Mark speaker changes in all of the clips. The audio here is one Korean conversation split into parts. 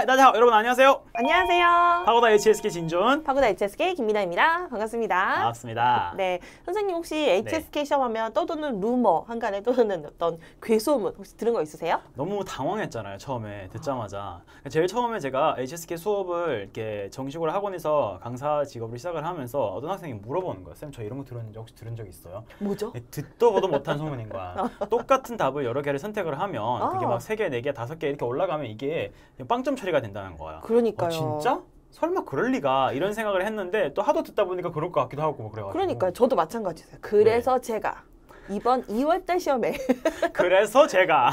Speaker 1: 하이, 다자 여러분 안녕하세요.
Speaker 2: 안녕하세요.
Speaker 1: 파고다 HSK 진준. 파고다
Speaker 2: HSK 김민아입니다. 반갑습니다. 반갑습니다. 네, 선생님 혹시 HSK 네. 시험하면 떠도는 루머, 한간에 떠도는 어떤 괴소문 혹시 들은 거 있으세요?
Speaker 1: 너무 당황했잖아요 처음에 듣자마자. 제일 처음에 제가 HSK 수업을 이렇게 정식으로 학원에서 강사 직업을 시작을 하면서 어떤 학생이 물어보는 거예요. 쌤저 이런 거 들었는데 혹시 들은 적 있어요? 뭐죠? 네, 듣도 보도 못한 소문인 거야. 어. 똑같은 답을 여러 개를 선택을 하면 그게 아. 막세 개, 네 개, 다개 이렇게 올라가면 이게 빵점 처리 차지가 된다는 거야. 어,
Speaker 2: 그러니까요. 아, 진짜?
Speaker 1: 설마 그럴 리가 이런 생각을 했는데 또 하도 듣다 보니까 그럴 것 같기도 하고 뭐 그래가지고.
Speaker 2: 그러니까 저도 마찬가지예요. 그래서 네. 제가 이번 2월달 시험에
Speaker 1: 그래서 제가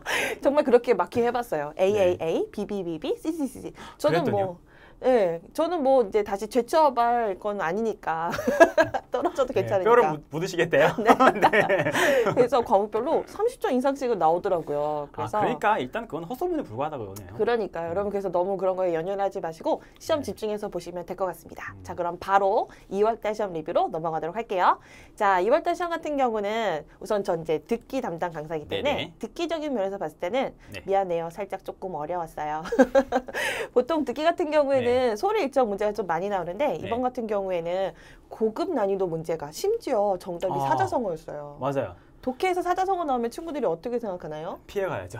Speaker 2: 정말 그렇게 막히 해봤어요. AAA, 네. BBBB, CCCC. 저는 뭐 그랬더니요? 뭐 네, 저는 뭐 이제 다시 재취업할 건 아니니까 떨어져도 네, 괜찮으니까. 뼈를
Speaker 1: 묻으시겠대요. 네.
Speaker 2: 네. 그래서 과목별로 30점 이상씩은 나오더라고요. 아, 그래서 아, 그러니까 일단 그건 헛소문에
Speaker 1: 불과하다고 그러네요. 그러니까 여러분
Speaker 2: 그래서 너무 그런 거에 연연하지 마시고 시험 네. 집중해서 보시면 될 것 같습니다. 음. 자, 그럼 바로 2월달 시험 리뷰로 넘어가도록 할게요. 자, 2월달 시험 같은 경우는 우선 전 이제 듣기 담당 강사이기 때문에 네네. 듣기적인 면에서 봤을 때는 미안해요. 살짝 조금 어려웠어요. 보통 듣기 같은 경우에는 경우에 네. 소리 일정 문제가 좀 많이 나오는데 네. 이번 같은 경우에는 고급 난이도 문제가 심지어 정답이 아. 사자성어였어요. 맞아요. 독해에서 사자성어 나오면 친구들이 어떻게 생각하나요?
Speaker 1: 피해가야죠.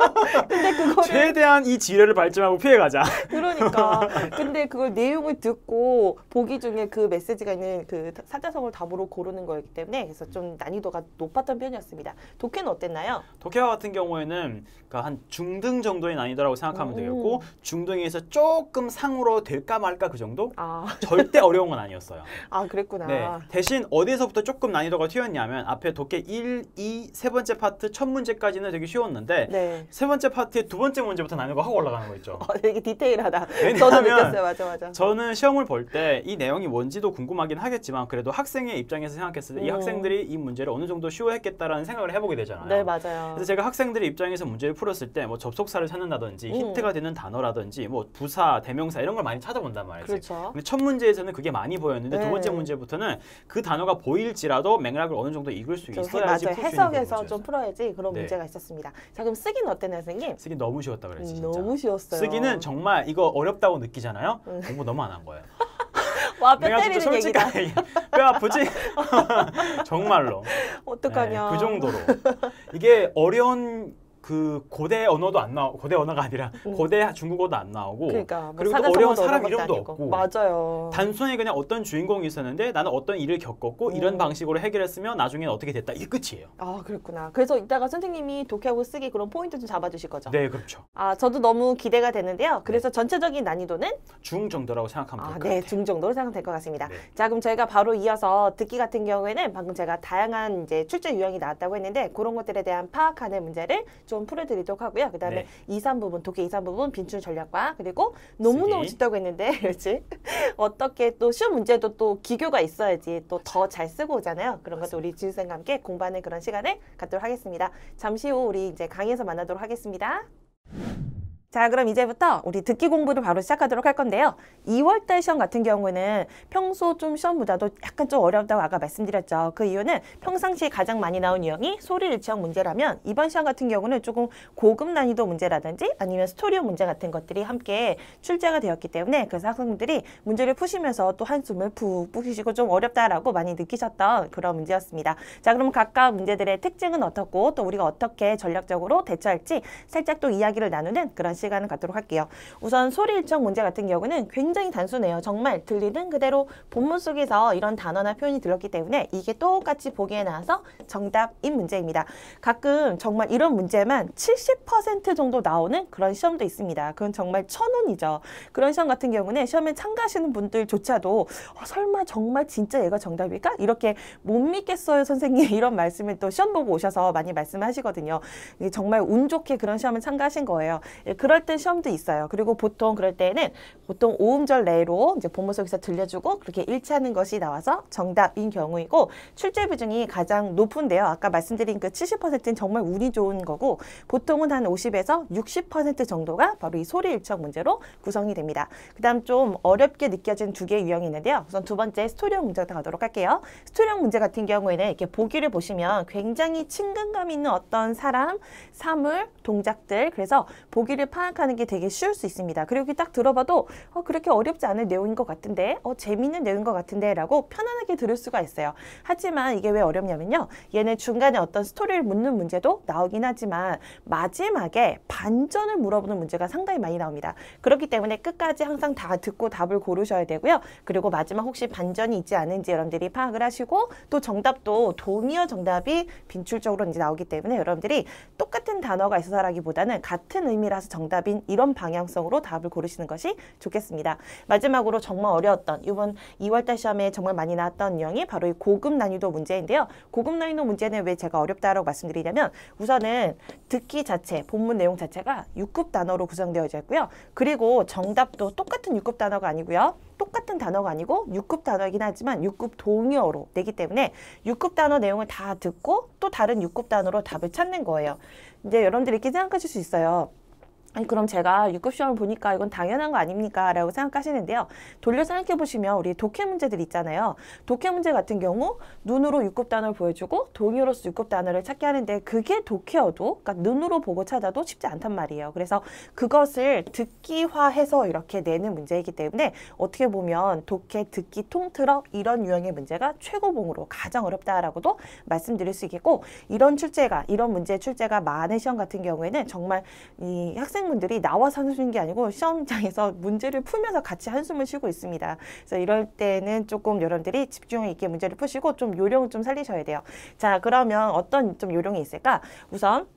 Speaker 2: 근데 그거 최대한
Speaker 1: 이 지뢰를 발전하고 피해가자. 그러니까.
Speaker 2: 근데 그걸 내용을 듣고 보기 중에 그 메시지가 있는 그 사자성을 답으로 고르는 거였기 때문에 그래서 좀 난이도가 높았던 편이었습니다. 독해는 어땠나요?
Speaker 1: 독해와 같은 경우에는 그러니까 한 중등 정도의 난이도라고 생각하면 음. 되겠고 중등에서 조금 상으로 될까 말까 그 정도? 아. 절대 어려운 건 아니었어요.
Speaker 2: 아 그랬구나. 네.
Speaker 1: 대신 어디에서부터 조금 난이도가 튀었냐면 앞에 독해 1, 2, 세 번째 파트 첫 문제까지는 되게 쉬웠는데 네. 세 번째 파트의 두 번째 문제부터 나누고 하고 올라가는 거 있죠. 어,
Speaker 2: 되게 디테일하다. 저도 느꼈어요. 맞아 맞아.
Speaker 1: 저는 시험을 볼 때 이 내용이 뭔지도 궁금하긴 하겠지만 그래도 학생의 입장에서 생각했을 때이 음. 학생들이 이 문제를 어느 정도 쉬워했겠다라는 생각을 해보게 되잖아요. 네 맞아요. 그래서 제가 학생들의 입장에서 문제를 풀었을 때 뭐 접속사를 찾는다든지 음. 힌트가 되는 단어라든지 뭐 부사, 대명사 이런 걸 많이 찾아본단 말이지. 그렇죠. 근데 첫 문제에서는 그게 많이 보였는데 네. 두 번째 네. 문제부터는 그 단어가 보일지라도 맥락을 어느 정도 읽을 수 있어야지 맞아요. 해석해서
Speaker 2: 좀 풀어야지 그런 네. 문제가 있었습니다. 자 그럼 쓰긴 어떻게 어땠나요, 선생님?
Speaker 1: 쓰기 너무 쉬웠다 그랬지
Speaker 2: 진짜. 너무 쉬웠어요. 쓰기는
Speaker 1: 정말 이거 어렵다고 느끼잖아요. 응. 공부 너무 안 한 거예요.
Speaker 2: 와, 뼈 내가 진짜 때리 얘기다.
Speaker 1: 뼈 아프지? 정말로.
Speaker 2: 어떡하냐. 네, 그 정도로.
Speaker 1: 이게 어려운 그 고대 언어도 안 나오 고대 고 언어가 아니라 음. 고대 중국어도 안 나오고 그러니까, 뭐 그리고 어려운 사람 이름도 없고
Speaker 2: 맞아요.
Speaker 1: 단순히 그냥 어떤 주인공이 있었는데 나는 어떤 일을 겪었고 음. 이런 방식으로 해결했으면 나중에 는 어떻게 됐다 이 끝이에요.
Speaker 2: 아 그렇구나. 그래서 이따가 선생님이 독해하고 쓰기 그런 포인트 좀 잡아주실 거죠. 네 그렇죠. 아 저도 너무 기대가 되는데요. 네. 그래서 네. 전체적인 난이도는
Speaker 1: 중 정도라고 생각하면 될것 아, 네, 같아요.
Speaker 2: 중 정도로 생각될것 같습니다. 네. 자 그럼 저희가 바로 이어서 듣기 같은 경우에는 방금 제가 다양한 이제 출제 유형이 나왔다고 했는데 그런 것들에 대한 파악하는 문제를 좀 풀어드리도록 하고요. 그다음에 이 2, 3 부분, 독해 이3 부분, 빈출 전략과 그리고 너무너무 쉽다고 했는데 그렇지? 어떻게 또 시험 문제도 또 기교가 있어야지 또 더 잘 쓰고 오잖아요. 그런 것도 우리 진수쌤과 함께 공부하는 그런 시간을 갖도록 하겠습니다. 잠시 후 우리 이제 강의에서 만나도록 하겠습니다. 자 그럼 이제부터 우리 듣기 공부를 바로 시작하도록 할 건데요. 2월달 시험 같은 경우는 평소 좀 시험보다도 약간 좀 어렵다고 아까 말씀드렸죠. 그 이유는 평상시에 가장 많이 나온 유형이 소리 일치형 문제라면 이번 시험 같은 경우는 조금 고급 난이도 문제라든지 아니면 스토리오 문제 같은 것들이 함께 출제가 되었기 때문에 그래서 학생들이 문제를 푸시면서 또 한숨을 푹푹 쉬시고 좀 어렵다라고 많이 느끼셨던 그런 문제였습니다. 자 그럼 각각 문제들의 특징은 어떻고 또 우리가 어떻게 전략적으로 대처할지 살짝 또 이야기를 나누는 그런 시간을 갖도록 할게요. 우선 소리 일정 문제 같은 경우는 굉장히 단순해요. 정말 들리는 그대로 본문 속에서 이런 단어나 표현이 들었기 때문에 이게 똑같이 보기에 나와서 정답인 문제입니다. 가끔 정말 이런 문제만 70% 정도 나오는 그런 시험도 있습니다. 그건 정말 천운이죠. 그런 시험 같은 경우는 시험에 참가하시는 분들조차도 어, 설마 정말 진짜 얘가 정답일까? 이렇게 못 믿겠어요 선생님 이런 말씀을 또 시험 보고 오셔서 많이 말씀하시거든요. 예, 정말 운 좋게 그런 시험을 참가하신 거예요. 예, 그런 그럴 때 시험도 있어요. 그리고 보통 그럴 때는 보통 오음절 내로 이제 본문속에서 들려주고 그렇게 일치하는 것이 나와서 정답인 경우이고 출제 비중이 가장 높은데요. 아까 말씀드린 그 70%는 정말 운이 좋은 거고 보통은 한 50에서 60% 정도가 바로 이 소리 일청 문제로 구성이 됩니다. 그다음 좀 어렵게 느껴진 두 개의 유형이 있는데요. 우선 두 번째 스토리형 문제부터 가도록 할게요. 스토리형 문제 같은 경우에는 이렇게 보기를 보시면 굉장히 친근감 있는 어떤 사람, 사물, 동작들 그래서 보기를 파 파악하는 게 되게 쉬울 수 있습니다. 그리고 이렇게 딱 들어봐도 어, 그렇게 어렵지 않은 내용인 것 같은데 어, 재미있는 내용인 것 같은데 라고 편안하게 들을 수가 있어요. 하지만 이게 왜 어렵냐면요. 얘는 중간에 어떤 스토리를 묻는 문제도 나오긴 하지만 마지막에 반전을 물어보는 문제가 상당히 많이 나옵니다. 그렇기 때문에 끝까지 항상 다 듣고 답을 고르셔야 되고요. 그리고 마지막 혹시 반전이 있지 않은지 여러분들이 파악을 하시고 또 정답도 동의어 정답이 빈출적으로 이제 나오기 때문에 여러분들이 똑같은 단어가 있어서라기보다는 같은 의미라서 정답 정답인 이런 방향성으로 답을 고르시는 것이 좋겠습니다. 마지막으로 정말 어려웠던 이번 2월달 시험에 정말 많이 나왔던 유형이 바로 이 고급 난이도 문제인데요. 고급 난이도 문제는 왜 제가 어렵다라고 말씀드리냐면 우선은 듣기 자체, 본문 내용 자체가 6급 단어로 구성되어 있고요. 그리고 정답도 똑같은 6급 단어가 아니고요. 똑같은 단어가 아니고 6급 단어이긴 하지만 6급 동의어로 되기 때문에 6급 단어 내용을 다 듣고 또 다른 6급 단어로 답을 찾는 거예요. 이제 여러분들이 이렇게 생각하실 수 있어요. 아니, 그럼 제가 6급 시험을 보니까 이건 당연한 거 아닙니까? 라고 생각하시는데요. 돌려 생각해 보시면 우리 독해 문제들 있잖아요. 독해 문제 같은 경우 눈으로 6급 단어를 보여주고 동의로서 6급 단어를 찾게 하는데 그게 독해어도 그러니까 눈으로 보고 찾아도 쉽지 않단 말이에요. 그래서 그것을 듣기화해서 이렇게 내는 문제이기 때문에 어떻게 보면 독해, 듣기, 통틀어 이런 유형의 문제가 최고봉으로 가장 어렵다라고도 말씀드릴 수 있겠고 이런 출제가 이런 문제 출제가 많은 시험 같은 경우에는 정말 이 학생 학생분들이 나와서 한숨 쉬는 게 아니고 시험장에서 문제를 풀면서 같이 한숨을 쉬고 있습니다. 그래서 이럴 때는 조금 여러분들이 집중 있게 문제를 푸시고 좀 요령을 좀 살리셔야 돼요. 자 그러면 어떤 좀 요령이 있을까? 우선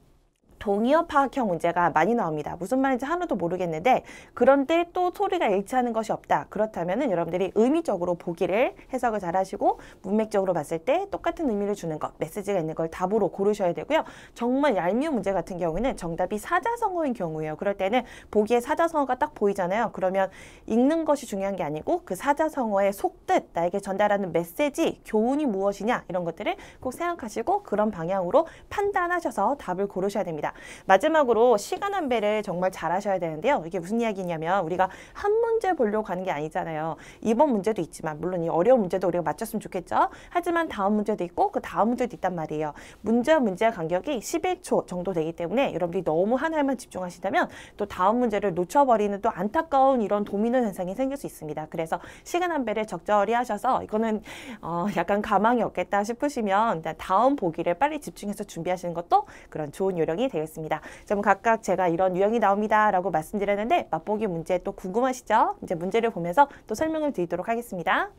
Speaker 2: 동의어 파악형 문제가 많이 나옵니다. 무슨 말인지 하나도 모르겠는데 그런데 또 소리가 일치하는 것이 없다. 그렇다면 은 여러분들이 의미적으로 보기를 해석을 잘 하시고 문맥적으로 봤을 때 똑같은 의미를 주는 것, 메시지가 있는 걸 답으로 고르셔야 되고요. 정말 얄미운 문제 같은 경우는 에 정답이 사자성어인 경우예요. 그럴 때는 보기에 사자성어가 딱 보이잖아요. 그러면 읽는 것이 중요한 게 아니고 그 사자성어의 속뜻, 나에게 전달하는 메시지, 교훈이 무엇이냐 이런 것들을 꼭 생각하시고 그런 방향으로 판단하셔서 답을 고르셔야 됩니다. 마지막으로 시간 안배를 정말 잘하셔야 되는데요. 이게 무슨 이야기냐면 우리가 한 문제 보려고 하는게 아니잖아요. 이번 문제도 있지만 물론 이 어려운 문제도 우리가 맞췄으면 좋겠죠. 하지만 다음 문제도 있고 그 다음 문제도 있단 말이에요. 문제와 문제의 간격이 11초 정도 되기 때문에 여러분들이 너무 하나에만 집중하시다면 또 다음 문제를 놓쳐버리는 또 안타까운 이런 도미노 현상이 생길 수 있습니다. 그래서 시간 안배를 적절히 하셔서 이거는 어 약간 가망이 없겠다 싶으시면 다음 보기를 빨리 집중해서 준비하시는 것도 그런 좋은 요령이 되겠습니다. 그럼 각각 제가 이런 유형이 나옵니다라고 말씀드렸는데 맛보기 문제 또 궁금하시죠? 이제 문제를 보면서 또 설명을 드리도록 하겠습니다.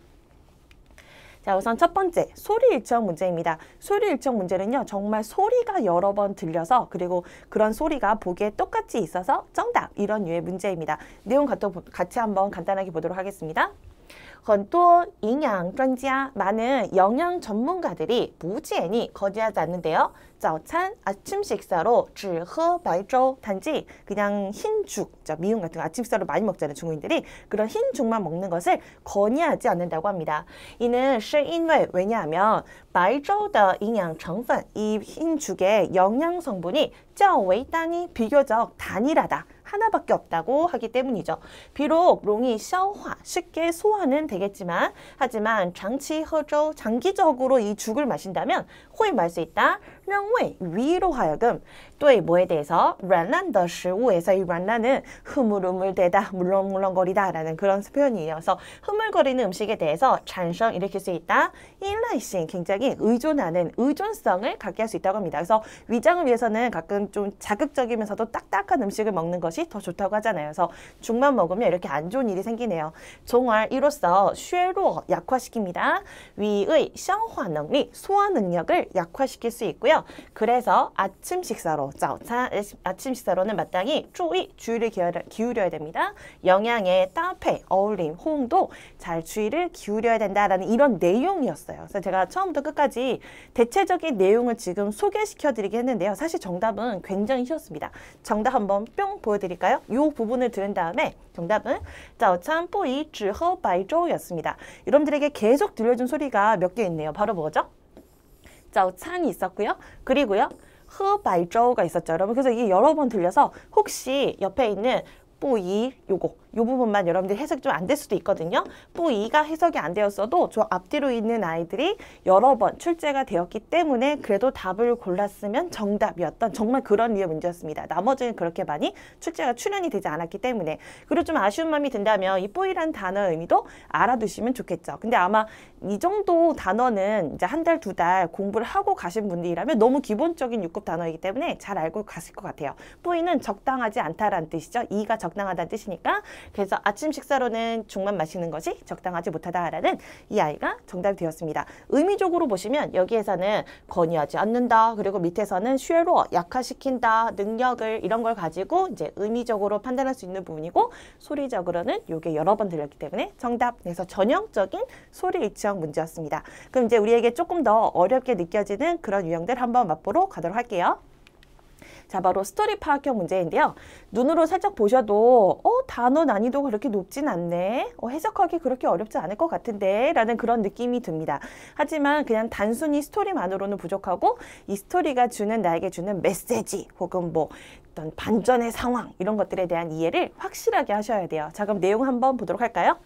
Speaker 2: 자 우선 첫 번째 소리 일정 문제입니다. 소리 일정 문제는요 정말 소리가 여러 번 들려서 그리고 그런 소리가 보기에 똑같이 있어서 정답 이런 유의 문제입니다. 내용 같이 한번 간단하게 보도록 하겠습니다. 很多营养专家, 많은 영양 전문가들이 무지엔이거의하지 않는데요. 早餐 아침 식사로 只喝白粥 단지 그냥 흰 죽, 미음 같은 거 아침 식사로 많이 먹잖아요. 중국인들이 그런 흰 죽만 먹는 것을 권유하지 않는다고 합니다. 이는 是因为 왜냐하면 白粥的营养成分이 흰 죽의 영양 성분이 较为单一 비교적 단일하다. 하나밖에 없다고 하기 때문이죠. 비록 롱이 샤화 쉽게 소화는 되겠지만 하지만 장치 허조, 장기적으로 이 죽을 마신다면 호이 말수 있다. 랑웨이 위로 하여금 또이 뭐에 대해서 란란더 시物에서 이 란란은 흐물흐물대다 물렁물렁거리다 라는 그런 표현이어서 흐물거리는 음식에 대해서 잔성 일으킬 수 있다 일라이싱 굉장히 의존하는 의존성을 갖게 할 수 있다고 합니다 그래서 위장을 위해서는 가끔 좀 자극적이면서도 딱딱한 음식을 먹는 것이 더 좋다고 하잖아요 그래서 죽만 먹으면 이렇게 안 좋은 일이 생기네요 종알 이로써 쇠로 약화시킵니다 위의消化能리 소화 능력을 약화시킬 수 있고요 그래서 아침 식사로 식사로, 早餐 아침 식사로는 마땅히 주의, 주의를 기울여야 됩니다. 영양에따페 어울림, 호응도 잘 주의를 기울여야 된다라는 이런 내용이었어요. 그래서 제가 처음부터 끝까지 대체적인 내용을 지금 소개시켜드리긴 했는데요. 사실 정답은 굉장히 쉬웠습니다. 정답 한번 뿅 보여드릴까요? 이 부분을 들은 다음에 정답은 早餐不宜只喝白粥였습니다. 여러분들에게 계속 들려준 소리가 몇 개 있네요. 바로 뭐죠? 早餐이 있었고요. 그리고요. 허발저가 있었죠. 여러분 그래서 이게 여러 번 들려서 혹시 옆에 있는 뿌이 요거 요 부분만 여러분들 이 해석이 좀안 될 수도 있거든요. 뿌이가 해석이 안 되었어도 저 앞뒤로 있는 아이들이 여러 번 출제가 되었기 때문에 그래도 답을 골랐으면 정답이었던 정말 그런 류의 문제였습니다. 나머지는 그렇게 많이 출제가 출연이 되지 않았기 때문에 그리고 좀 아쉬운 마음이 든다면 이 뿌이란 단어의 의미도 알아두시면 좋겠죠. 근데 아마 이 정도 단어는 이제 한 달 두달 달 공부를 하고 가신 분들이라면 너무 기본적인 6급 단어이기 때문에 잘 알고 가실 것 같아요. 뿌이는 적당하지 않다라는 뜻이죠. 이가 적당하다는 뜻이니까 그래서 아침 식사로는 죽만 마시는 것이 적당하지 못하다라는 이 아이가 정답이 되었습니다. 의미적으로 보시면 여기에서는 권유하지 않는다. 그리고 밑에서는 쉐로 약화시킨다. 능력을 이런 걸 가지고 이제 의미적으로 판단할 수 있는 부분이고 소리적으로는 요게 여러 번 들렸기 때문에 정답. 그래서 전형적인 소리 일치형 문제였습니다. 그럼 이제 우리에게 조금 더 어렵게 느껴지는 그런 유형들 한번 맛보러 가도록 할게요. 자, 바로 스토리 파악형 문제인데요. 눈으로 살짝 보셔도 어, 단어 난이도 그렇게 높진 않네. 어, 해석하기 그렇게 어렵지 않을 것 같은데 라는 그런 느낌이 듭니다. 하지만 그냥 단순히 스토리만으로는 부족하고 이 스토리가 주는 나에게 주는 메시지 혹은 뭐 어떤 반전의 상황 이런 것들에 대한 이해를 확실하게 하셔야 돼요. 자, 그럼 내용 한번 보도록 할까요?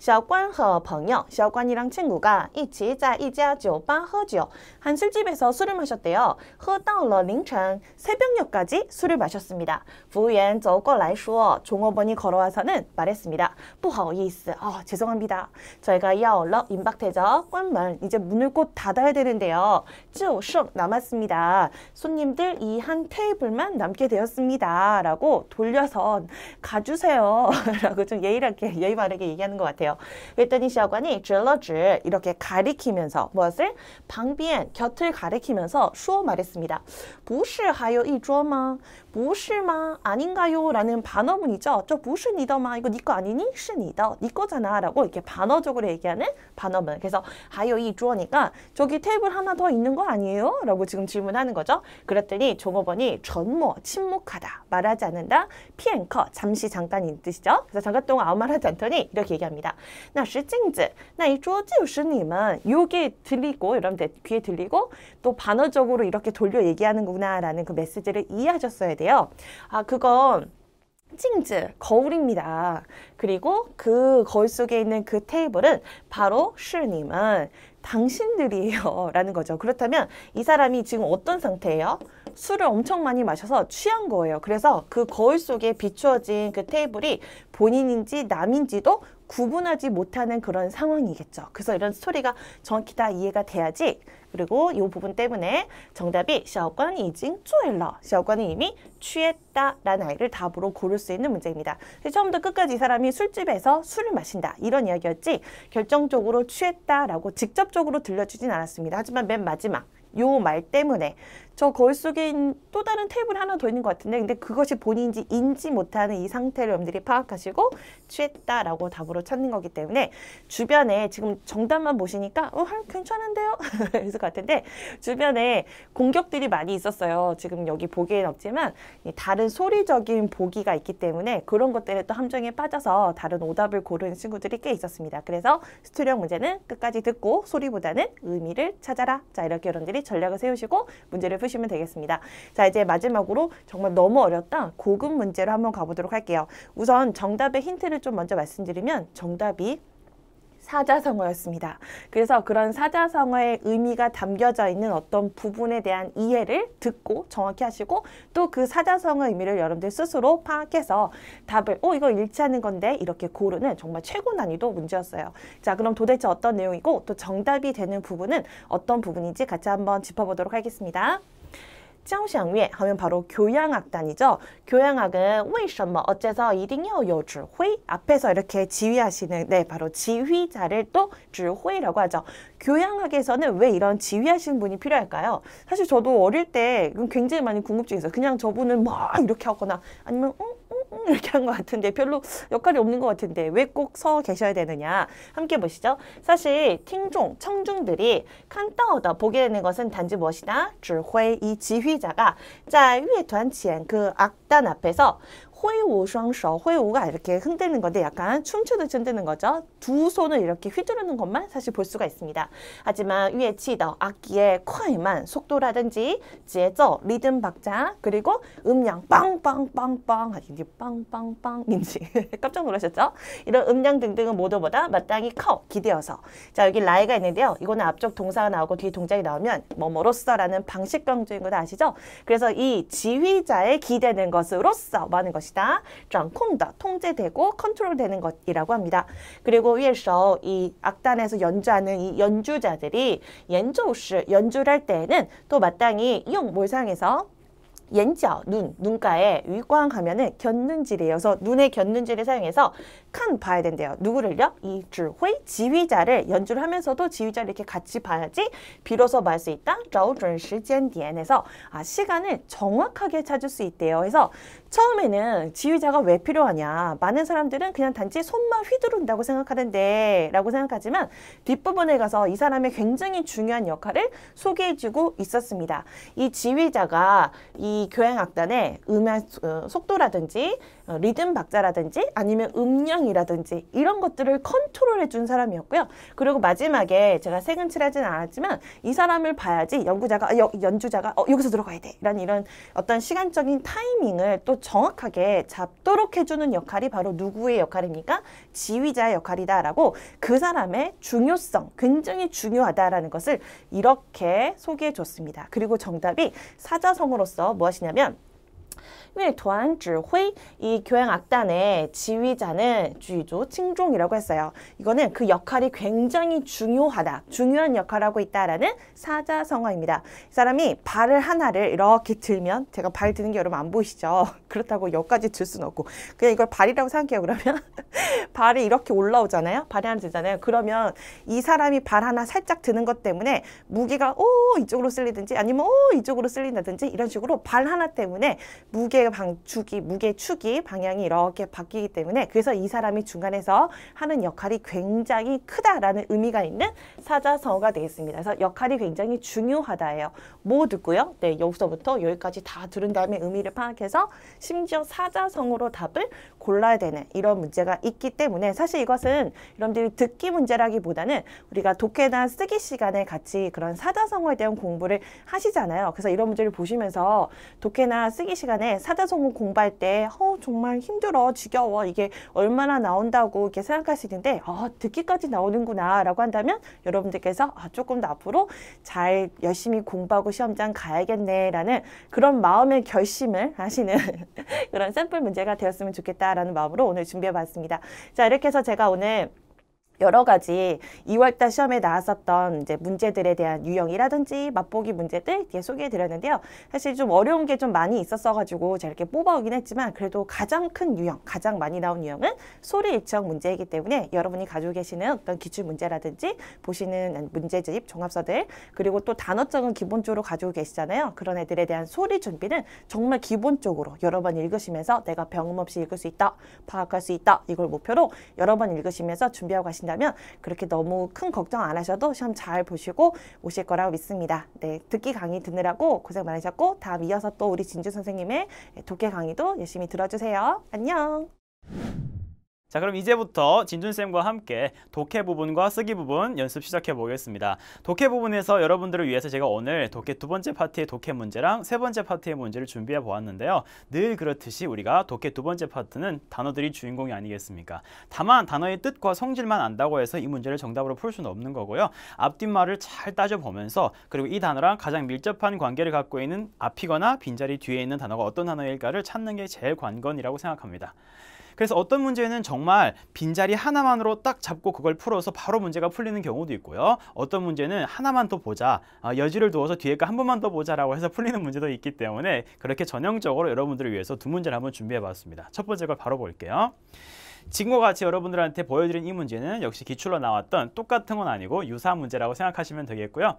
Speaker 2: 小关和朋友, 小关이랑 친구가 一이在一家酒吧喝酒한 술집에서 술을 마셨대요. 喝到了凌晨, 새벽녘까지 술을 마셨습니다. 服务员走过来说, 종업원이 걸어와서는 말했습니다. 不好意思, 어, 죄송합니다. 저희가 要了, 임박대죠. 꽝말, 이제 문을 곧 닫아야 되는데요. 쭉剩 남았습니다. 손님들 이 한 테이블만 남게 되었습니다. 라고 돌려서 가주세요. 라고 좀 예의라게, 예의 바르게 얘기하는 것 같아요. 거예요. 그랬더니 시어관이 줄러줄 이렇게 가리키면서 무엇을 방비엔 곁을 가리키면서 수어 말했습니다. 不是还有一桌吗?不是吗? 아닌가요? 라는 반어문이죠. 저不是你더마 이거 니거 네 아니니? 是你더니네 거잖아. 라고 이렇게 반어적으로 얘기하는 반어문. 그래서 还有一桌니까 저기 테이블 하나 더 있는 거 아니에요? 라고 지금 질문하는 거죠. 그랬더니 종업원이 전모, 침묵하다, 말하지 않는다, 피앵커 잠시 잠깐인 뜻이죠. 그래서 잠깐 동안 아무 말 하지 않더니 이렇게 얘기합니다. 那是镜子，那一桌就是你们。여기 들리고 여러분들 귀에 들리고 또 반어적으로 이렇게 돌려 얘기하는구나라는 그 메시지를 이해하셨어야 돼요. 아 그건 찡즈 거울입니다. 그리고 그 거울 속에 있는 그 테이블은 바로 슈님은 당신들이에요. 라는 거죠. 그렇다면 이 사람이 지금 어떤 상태예요? 술을 엄청 많이 마셔서 취한 거예요. 그래서 그 거울 속에 비추어진 그 테이블이 본인인지 남인지도 구분하지 못하는 그런 상황이겠죠. 그래서 이런 스토리가 정확히 다 이해가 돼야지 그리고 이 부분 때문에 정답이 샤오관 이징 쪼일러 샤오관이 이미 취했다라는 아이를 답으로 고를 수 있는 문제입니다. 처음부터 끝까지 이 사람이 술집에서 술을 마신다 이런 이야기였지 결정적으로 취했다라고 직접적으로 들려주진 않았습니다. 하지만 맨 마지막 요말 때문에 저 거울 속에 또 다른 탭을 하나 더 있는 것 같은데 근데 그것이 본인인지 인지 못하는 이 상태를 여러분들이 파악하시고 취했다라고 답으로 찾는 거기 때문에 주변에 지금 정답만 보시니까 어 아, 괜찮은데요? 그래서 같은데 주변에 공격들이 많이 있었어요. 지금 여기 보기엔 없지만 다른 소리적인 보기가 있기 때문에 그런 것들에 또 함정에 빠져서 다른 오답을 고르는 친구들이 꽤 있었습니다. 그래서 수트디 문제는 끝까지 듣고 소리보다는 의미를 찾아라. 자 이렇게 여러분들이 분들이 전략을 세우시고 문제를 푸시면 되겠습니다. 자 이제 마지막으로 정말 너무 어렵다 고급 문제를 한번 가보도록 할게요. 우선 정답의 힌트를 좀 먼저 말씀드리면 정답이 사자성어였습니다. 그래서 그런 사자성어의 의미가 담겨져 있는 어떤 부분에 대한 이해를 듣고 정확히 하시고 또 그 사자성어 의미를 여러분들 스스로 파악해서 답을 어 이거 일치하는 건데 이렇게 고르는 정말 최고 난이도 문제였어요. 자 그럼 도대체 어떤 내용이고 또 정답이 되는 부분은 어떤 부분인지 같이 한번 짚어보도록 하겠습니다. 交响乐 하면 바로 교향악단이죠. 교향악은 为什么 어째서 이딩요 요지휘 앞에서 이렇게 지휘하시는 네 바로 지휘자를 또 지휘라고 하죠. 교향악에서는 왜 이런 지휘하시는 분이 필요할까요? 사실 저도 어릴 때 굉장히 많이 궁금증이 있어요. 그냥 저분은 막 이렇게 하거나 아니면 응? 어? 음, 이렇게 한 것 같은데 별로 역할이 없는 것 같은데 왜 꼭 서 계셔야 되느냐 함께 보시죠. 사실 팅종, 청중들이 칸타오다 보게 되는 것은 단지 무엇이다? 주회 이 지휘자가 자, 위에 단치엔 그 악단 앞에서 호이우 샹셔, 호이우가 이렇게 흔드는 건데 약간 춤추듯 흔드는 거죠. 두 손을 이렇게 휘두르는 것만 사실 볼 수가 있습니다. 하지만 위에 치더, 악기의 콰이만 속도라든지 제奏, 리듬 박자, 그리고 음량 빵빵빵빵, 이게 빵빵빵인지 깜짝 놀라셨죠? 이런 음량 등등은 모두보다 마땅히 커, 기대어서. 자, 여기 라이가 있는데요. 이거는 앞쪽 동사가 나오고 뒤에 동작이 나오면 뭐뭐로써라는 방식강조인거 다 아시죠? 그래서 이 지휘자의 기대는 것으로써 많은 뭐 것이 것이다. 掌콩다 통제되고 컨트롤되는 것이라고 합니다. 그리고 위에서 이 악단에서 연주하는 이 연주자들이 연주시 연주를 할 때에는 또 마땅히 이용 몰상에서 연자 눈, 눈가에 위광하면은 견눈질이어서 눈에 견눈질을 사용해서 칸 봐야 된대요. 누구를요? 이 주회 지휘자를 연주를 하면서도 지휘자를 이렇게 같이 봐야지 비로소 말 수 있다. 저우준 시간 디엔에서 아 시간을 정확하게 찾을 수 있대요. 그래서 처음에는 지휘자가 왜 필요하냐 많은 사람들은 그냥 단지 손만 휘두른다고 생각하는데 라고 생각하지만 뒷부분에 가서 이 사람의 굉장히 중요한 역할을 소개해주고 있었습니다. 이 지휘자가 이 교향악단의 음향 어, 속도라든지 어, 리듬 박자라든지 아니면 음량이라든지 이런 것들을 컨트롤해 준 사람이었고요. 그리고 마지막에 제가 세근칠하진 않았지만 이 사람을 봐야지 연구자가 아, 여, 연주자가 어, 여기서 들어가야 돼 이런 이런 어떤 시간적인 타이밍을 또 정확하게 잡도록 해주는 역할이 바로 누구의 역할입니까? 지휘자의 역할이다라고 그 사람의 중요성 굉장히 중요하다라는 것을 이렇게 소개해 줬습니다. 그리고 정답이 사자성으로서 무엇이냐면 1도안 指挥이 교향 악단의 지휘자는 주의조 칭종이라고 했어요. 이거는 그 역할이 굉장히 중요하다, 중요한 역할을 하고 있다라는 사자성어입니다. 이 사람이 발을 하나를 이렇게 들면 제가 발 드는 게 여러분 안 보이시죠? 그렇다고 여기까지 들 수는 없고 그냥 이걸 발이라고 생각해요 그러면 발이 이렇게 올라오잖아요 발이 하나 들잖아요 그러면 이 사람이 발 하나 살짝 드는 것 때문에 무게가 오 이쪽으로 쓸리든지 아니면 오 이쪽으로 쓸린다든지 이런 식으로 발 하나 때문에 무게 방축이 무게 축이 방향이 이렇게 바뀌기 때문에 그래서 이 사람이 중간에서 하는 역할이 굉장히 크다라는 의미가 있는 사자성어가 되겠습니다 그래서 역할이 굉장히 중요하다예요 뭐 듣고요 네 여기서부터 여기까지 다 들은 다음에 의미를 파악해서 심지어 사자성어로 답을 골라야 되는 이런 문제가 있기 때문에 사실 이것은 여러분들이 듣기 문제라기보다는 우리가 독해나 쓰기 시간에 같이 그런 사자성어에 대한 공부를 하시잖아요. 그래서 이런 문제를 보시면서 독해나 쓰기 시간에 사자성어 공부할 때 어, 정말 힘들어, 지겨워, 이게 얼마나 나온다고 이렇게 생각할 수 있는데 아, 듣기까지 나오는구나 라고 한다면 여러분들께서 아, 조금 더 앞으로 잘 열심히 공부하고 시험장 가야겠네라는 그런 마음의 결심을 하시는 그런 샘플 문제가 되었으면 좋겠다라는 마음으로 오늘 준비해 봤습니다. 자, 이렇게 해서 제가 오늘 여러 가지 2월달 시험에 나왔었던 이제 문제들에 대한 유형이라든지 맛보기 문제들 뒤에 소개해드렸는데요. 사실 좀 어려운 게 좀 많이 있었어가지고 제가 이렇게 뽑아오긴 했지만 그래도 가장 큰 유형, 가장 많이 나온 유형은 소리 일치 문제이기 때문에 여러분이 가지고 계시는 어떤 기출 문제라든지 보시는 문제집, 종합서들 그리고 또 단어적은 기본적으로 가지고 계시잖아요. 그런 애들에 대한 소리 준비는 정말 기본적으로 여러 번 읽으시면서 내가 병음 없이 읽을 수 있다, 파악할 수 있다 이걸 목표로 여러 번 읽으시면서 준비하고 가시는 계신다면 그렇게 너무 큰 걱정 안 하셔도 시험 잘 보시고 오실 거라고 믿습니다. 네, 듣기 강의 듣느라고 고생 많으셨고 다음 이어서 또 우리 진주 선생님의 독해 강의도 열심히 들어주세요. 안녕!
Speaker 1: 자 그럼 이제부터 진준쌤과 함께 독해 부분과 쓰기 부분 연습 시작해 보겠습니다. 독해 부분에서 여러분들을 위해서 제가 오늘 독해 두 번째 파트의 독해 문제랑 세 번째 파트의 문제를 준비해 보았는데요. 늘 그렇듯이 우리가 독해 두 번째 파트는 단어들이 주인공이 아니겠습니까? 다만 단어의 뜻과 성질만 안다고 해서 이 문제를 정답으로 풀 수는 없는 거고요. 앞뒷말을 잘 따져보면서 그리고 이 단어랑 가장 밀접한 관계를 갖고 있는 앞이거나 빈자리 뒤에 있는 단어가 어떤 단어일까를 찾는 게 제일 관건이라고 생각합니다. 그래서 어떤 문제는 정말 빈자리 하나만으로 딱 잡고 그걸 풀어서 바로 문제가 풀리는 경우도 있고요. 어떤 문제는 하나만 더 보자, 아, 여지를 두어서 뒤에 거 한 번만 더 보자라고 해서 풀리는 문제도 있기 때문에 그렇게 전형적으로 여러분들을 위해서 두 문제를 한번 준비해봤습니다. 첫 번째 걸 바로 볼게요. 지금과 같이 여러분들한테 보여드린 이 문제는 역시 기출로 나왔던 똑같은 건 아니고 유사한 문제라고 생각하시면 되겠고요.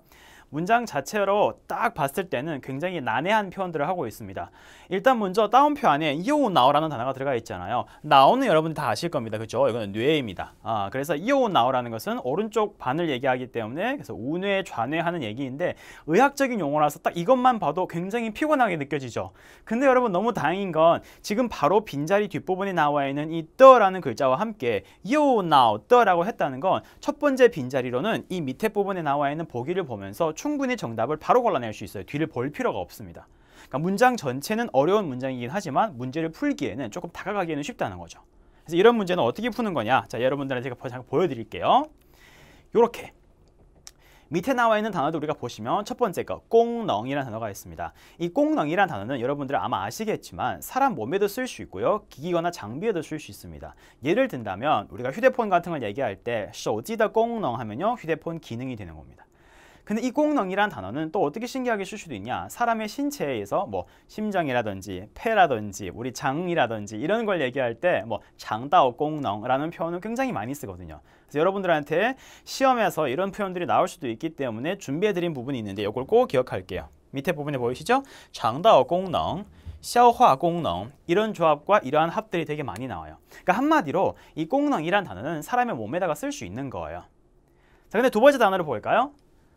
Speaker 1: 문장 자체로 딱 봤을 때는 굉장히 난해한 표현들을 하고 있습니다. 일단 먼저 따옴표 안에 이오 나오라는 단어가 들어가 있잖아요. 나오는 여러분 들다 아실 겁니다. 그죠? 이거는 뇌입니다. 아, 그래서 이오 나오라는 것은 오른쪽 반을 얘기하기 때문에 그래서 우뇌, 좌뇌 하는 얘기인데 의학적인 용어라서 딱 이것만 봐도 굉장히 피곤하게 느껴지죠. 근데 여러분 너무 다행인 건 지금 바로 빈자리 뒷부분에 나와 있는 이 떠라는 글자와 함께 이오 나오 떠라고 했다는 건 첫 번째 빈자리로는 이 밑에 부분에 나와 있는 보기를 보면서 충분히 정답을 바로 골라낼 수 있어요. 뒤를 볼 필요가 없습니다. 그러니까 문장 전체는 어려운 문장이긴 하지만 문제를 풀기에는 조금 다가가기에는 쉽다는 거죠. 그래서 이런 문제는 어떻게 푸는 거냐? 자, 여러분들한테 제가 잠깐 보여드릴게요. 이렇게 밑에 나와 있는 단어도 우리가 보시면 첫 번째 거 꽁렁이라는 단어가 있습니다. 이 꽁렁이라는 단어는 여러분들 아마 아시겠지만 사람 몸에도 쓸 수 있고요. 기기거나 장비에도 쓸 수 있습니다. 예를 든다면 우리가 휴대폰 같은 걸 얘기할 때 쇼지다 꽁렁 하면요. 휴대폰 기능이 되는 겁니다. 근데 이 공능이란 단어는 또 어떻게 신기하게 쓸 수도 있냐 사람의 신체에 서뭐 심장이라든지 폐라든지 우리 장이라든지 이런 걸 얘기할 때 뭐 장다오 공능라는 표현을 굉장히 많이 쓰거든요 그래서 여러분들한테 시험에서 이런 표현들이 나올 수도 있기 때문에 준비해드린 부분이 있는데 이걸 꼭 기억할게요 밑에 부분에 보이시죠? 장다오 공능 샤화 공능 이런 조합과 이러한 합들이 되게 많이 나와요. 그러니까 한마디로 이 공능이란 단어는 사람의 몸에다가 쓸 수 있는 거예요. 자, 근데 두 번째 단어를 볼까요?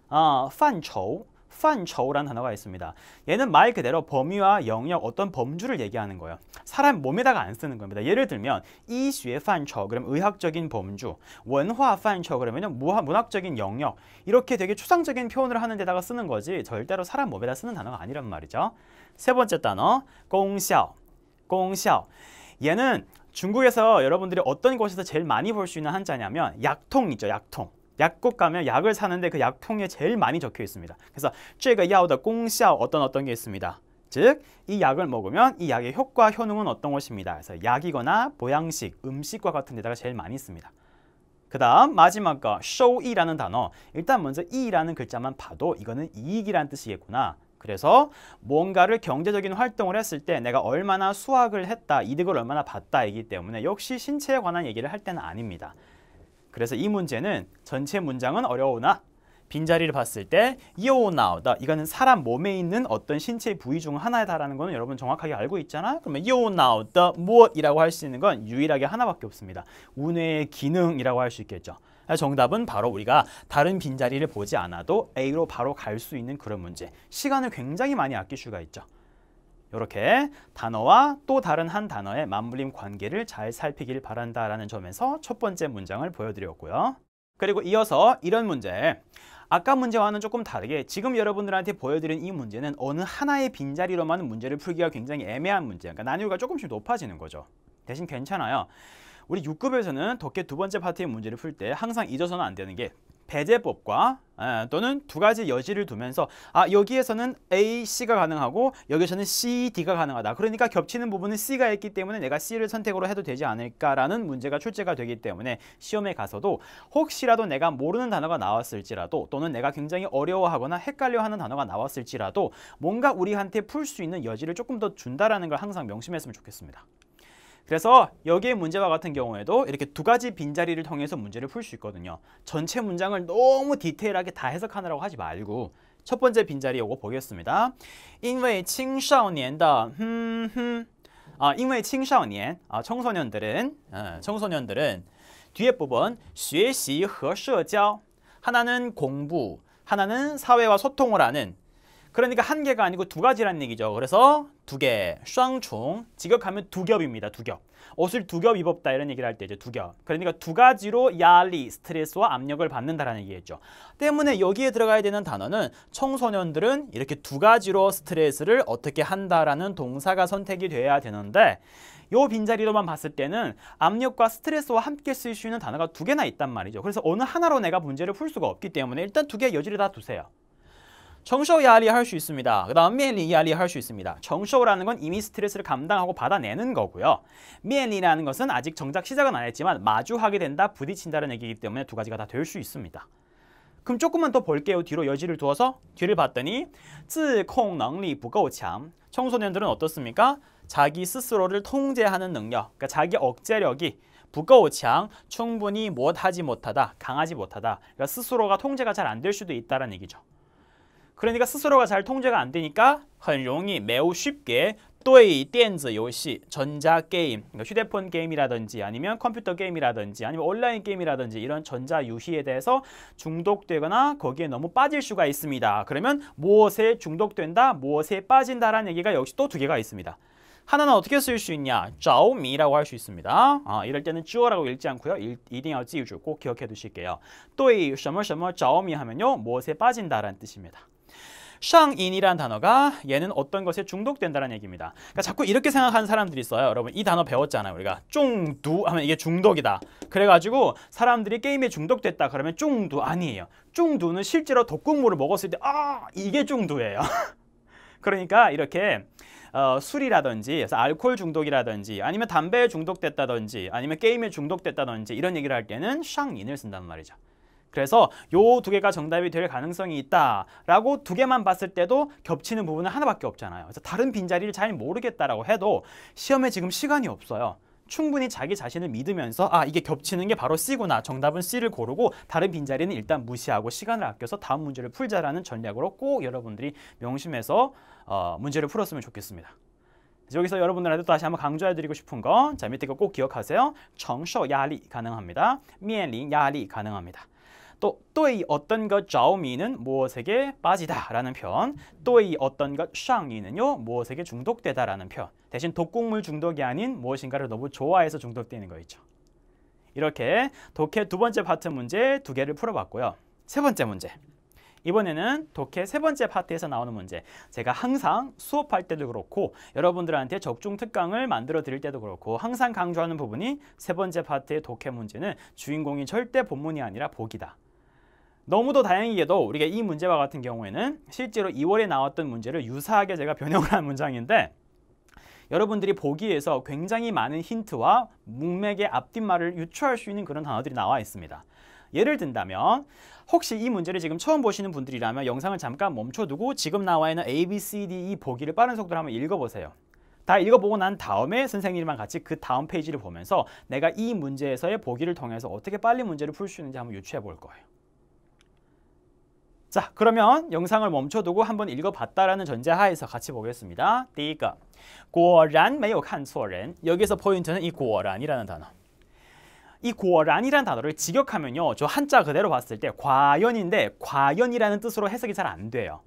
Speaker 1: 아, 판초, 판초라는 단어가 있습니다. 얘는 말 그대로 범위와 영역, 어떤 범주를 얘기하는 거예요. 사람 몸에다가 안 쓰는 겁니다. 예를 들면 이슈의 판초, 그럼 의학적인 범주, 원화 판초, 그러면 문학적인 영역 이렇게 되게 추상적인 표현을 하는 데다가 쓰는 거지 절대로 사람 몸에다 쓰는 단어가 아니란 말이죠. 세 번째 단어, 공效, 공效. 얘는 중국에서 여러분들이 어떤 곳에서 제일 많이 볼 수 있는 한자냐면 약통이죠, 약통. 약국 가면 약을 사는데 그 약통에 제일 많이 적혀 있습니다. 그래서 这个药的功效 어떤 어떤 게 있습니다. 즉, 이 약을 먹으면 이 약의 효과, 효능은 어떤 것입니다. 그래서 약이거나 보양식, 음식과 같은 데다가 제일 많이 있습니다. 그 다음 마지막 거, 쇼이라는 단어. 일단 먼저 이라는 글자만 봐도 이거는 이익이란 뜻이겠구나. 그래서 뭔가를 경제적인 활동을 했을 때 내가 얼마나 수확을 했다, 이득을 얼마나 봤다이기 때문에 역시 신체에 관한 얘기를 할 때는 아닙니다. 그래서 이 문제는 전체 문장은 어려우나 빈자리를 봤을 때 이어 나오다 이거는 사람 몸에 있는 어떤 신체 부위 중 하나다라는 거는 여러분 정확하게 알고 있잖아 그러면 이어 나오다 무엇이라고 할 수 있는 건 유일하게 하나밖에 없습니다 운의 기능이라고 할 수 있겠죠 정답은 바로 우리가 다른 빈자리를 보지 않아도 A로 바로 갈 수 있는 그런 문제 시간을 굉장히 많이 아낄 수가 있죠 이렇게 단어와 또 다른 한 단어의 맞물림 관계를 잘 살피길 바란다라는 점에서 첫 번째 문장을 보여드렸고요. 그리고 이어서 이런 문제. 아까 문제와는 조금 다르게 지금 여러분들한테 보여드린 이 문제는 어느 하나의 빈자리로만 문제를 풀기가 굉장히 애매한 문제. 그러니까 난이도가 조금씩 높아지는 거죠. 대신 괜찮아요. 우리 6급에서는 덕계 두 번째 파트의 문제를 풀 때 항상 잊어서는 안 되는 게 배제법과 예, 또는 두 가지 여지를 두면서 아 여기에서는 A, C가 가능하고 여기서는 에 C, D가 가능하다. 그러니까 겹치는 부분은 C가 있기 때문에 내가 C를 선택으로 해도 되지 않을까라는 문제가 출제가 되기 때문에 시험에 가서도 혹시라도 내가 모르는 단어가 나왔을지라도 또는 내가 굉장히 어려워하거나 헷갈려하는 단어가 나왔을지라도 뭔가 우리한테 풀 수 있는 여지를 조금 더 준다라는 걸 항상 명심했으면 좋겠습니다. 그래서 여기에 문제와 같은 경우에도 이렇게 두 가지 빈자리를 통해서 문제를 풀 수 있거든요. 전체 문장을 너무 디테일하게 다 해석하느라고 하지 말고 첫 번째 빈자리 요거 보겠습니다. 因为青少年的 흠, 흠. 아, 因为青少年 아, 청소년들은 아, 청소년들은 뒤에 부분 学习和社交 하나는 공부, 하나는 사회와 소통을 하는 그러니까 한 개가 아니고 두 가지라는 얘기죠. 그래서 두 개, 쌍총 직역하면 두 겹입니다. 두 겹. 옷을 두 겹 입었다 이런 얘기를 할때 이제 두 겹. 그러니까 두 가지로 야리, 스트레스와 압력을 받는다라는 얘기겠죠. 때문에 여기에 들어가야 되는 단어는 청소년들은 이렇게 두 가지로 스트레스를 어떻게 한다라는 동사가 선택이 돼야 되는데 요 빈자리로만 봤을 때는 압력과 스트레스와 함께 쓸 수 있는 단어가 두 개나 있단 말이죠. 그래서 어느 하나로 내가 문제를 풀 수가 없기 때문에 일단 두 개의 여지를 다 두세요. 정쇼 야리 할 수 있습니다. 그 다음 미엔리 야리 할 수 있습니다. 정쇼라는 건 이미 스트레스를 감당하고 받아내는 거고요. 미엔리라는 것은 아직 정작 시작은 안 했지만 마주하게 된다, 부딪힌다는 얘기이기 때문에 두 가지가 다 될 수 있습니다. 그럼 조금만 더 볼게요. 뒤로 여지를 두어서 뒤를 봤더니 自控能力不够强 청소년들은 어떻습니까? 자기 스스로를 통제하는 능력, 그러니까 자기 억제력이 부끄오창 충분히 못하지 못하다, 강하지 못하다. 그러니까 스스로가 통제가 잘 안 될 수도 있다는 얘기죠. 그러니까 스스로가 잘 통제가 안 되니까 很容易 매우 쉽게 또이 댄즈 요시 전자 게임 그러니까 휴대폰 게임이라든지 아니면 컴퓨터 게임이라든지 아니면 온라인 게임이라든지 이런 전자 유희에 대해서 중독되거나 거기에 너무 빠질 수가 있습니다. 그러면 무엇에 중독된다, 무엇에 빠진다라는 얘기가 역시 또 두 개가 있습니다. 하나는 어떻게 쓸 수 있냐? 자우미라고할 수 있습니다. 아, 이럴 때는 주어라고 읽지 않고요. 이딩要记주꼭 기억해 두실게요. 또이 什머什머자우미 하면요. 무엇에 빠진다라는 뜻입니다. 샹인이라는 단어가 얘는 어떤 것에 중독된다는 얘기입니다. 그러니까 자꾸 이렇게 생각하는 사람들이 있어요. 여러분 이 단어 배웠잖아요. 우리가 쫑두 하면 이게 중독이다. 그래가지고 사람들이 게임에 중독됐다 그러면 쫑두 아니에요. 쫑두는 실제로 독극물을 먹었을 때 아 이게 쫑두예요. 그러니까 이렇게 어, 술이라든지 그래서 알코올 중독이라든지 아니면 담배에 중독됐다든지 아니면 게임에 중독됐다든지 이런 얘기를 할 때는 샹인을 쓴단 말이죠. 그래서 요두 개가 정답이 될 가능성이 있다라고 두 개만 봤을 때도 겹치는 부분은 하나밖에 없잖아요. 그래서 다른 빈자리를 잘 모르겠다라고 해도 시험에 지금 시간이 없어요. 충분히 자기 자신을 믿으면서 아 이게 겹치는 게 바로 C구나 정답은 C를 고르고 다른 빈자리는 일단 무시하고 시간을 아껴서 다음 문제를 풀자라는 전략으로 꼭 여러분들이 명심해서 어, 문제를 풀었으면 좋겠습니다. 여기서 여러분들한테 다시 한번 강조해드리고 싶은 거, 자 밑에 거 꼭 기억하세요. 정쇼 야리 가능합니다. 미엔링 야리 가능합니다. 또 또이 어떤 것 좌우미는 무엇에게 빠지다라는 편, 또 이 어떤 것 샹이는요 무엇에게 중독되다라는 편. 대신 독극물 중독이 아닌 무엇인가를 너무 좋아해서 중독되는 거 있죠. 이렇게 독해 두 번째 파트 문제 두 개를 풀어봤고요. 세 번째 문제. 이번에는 독해 세 번째 파트에서 나오는 문제 제가 항상 수업할 때도 그렇고 여러분들한테 적중 특강을 만들어 드릴 때도 그렇고 항상 강조하는 부분이 세 번째 파트의 독해 문제는 주인공이 절대 본문이 아니라 복이다 너무도 다행이게도 우리가 이 문제와 같은 경우에는 실제로 2월에 나왔던 문제를 유사하게 제가 변형을 한 문장인데 여러분들이 보기에서 굉장히 많은 힌트와 문맥의 앞뒷말을 유추할 수 있는 그런 단어들이 나와 있습니다. 예를 든다면 혹시 이 문제를 지금 처음 보시는 분들이라면 영상을 잠깐 멈춰두고 지금 나와 있는 A, B, C, D, E 보기를 빠른 속도로 한번 읽어보세요. 다 읽어보고 난 다음에 선생님이랑 같이 그 다음 페이지를 보면서 내가 이 문제에서의 보기를 통해서 어떻게 빨리 문제를 풀 수 있는지 한번 유추해 볼 거예요. 자, 그러면 영상을 멈춰두고 한번 읽어봤다라는 전제하에서 같이 보겠습니다. 第一个,果然没有看错人. 여기서 포인트는 이 果然이라는 단어. 이 果然이라는 단어를 직역하면요. 저 한자 그대로 봤을 때 과연인데 과연이라는 뜻으로 해석이 잘 안 돼요.